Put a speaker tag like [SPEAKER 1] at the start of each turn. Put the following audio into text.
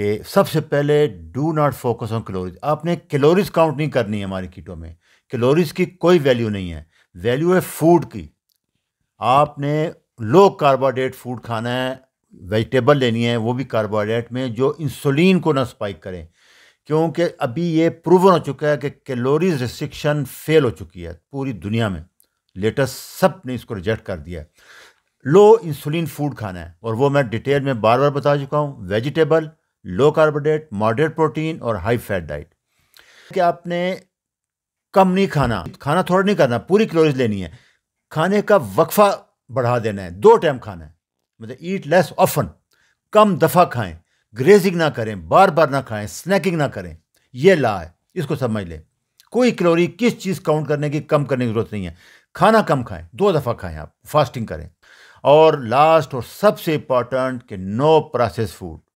[SPEAKER 1] कि सबसे पहले do not focus on calories आपने कैलोरीज काउंट नहीं करनी है हमारी कीटों में कैलोरीज की कोई वैल्यू नहीं है वैल्यू है फूड की आपने लो कार्बोहाइड्रेट फूड खाना है वेजिटेबल लेनी है वो भी कार्बोहाइड्रेट में जो इंसुलिन को ना स्पाइक करें क्योंकि अभी ये प्रूवन हो चुका है कि कैलोरीज रिस्ट्रिक्शन फेल हो चुकी है पूरी दुनिया में लेटेस्ट सब ने इसको रिजेक्ट कर दिया है लो इंसुलिन फूड खाना है और वो मैं डिटेल में बार बार बता चुका हूँ vegetable low carbohydrate moderate protein और हाई फैट डाइट कि आपने कम नहीं खाना खाना थोड़ा नहीं करना पूरी क्लोरीज लेनी है खाने का वक्फा बढ़ा देना है दो टाइम खाना है मतलब ईट लेस ऑफन कम दफ़ा खाएं ग्रेजिंग ना करें बार बार ना खाएं स्नैकिंग ना करें यह ला है इसको समझ लें कोई कैलोरी किस चीज़ काउंट करने की कम करने की ज़रूरत नहीं है खाना कम खाएं दो दफ़ा खाएं आप फास्टिंग करें और लास्ट और सबसे इम्पॉर्टेंट कि नो प्रोसेस फूड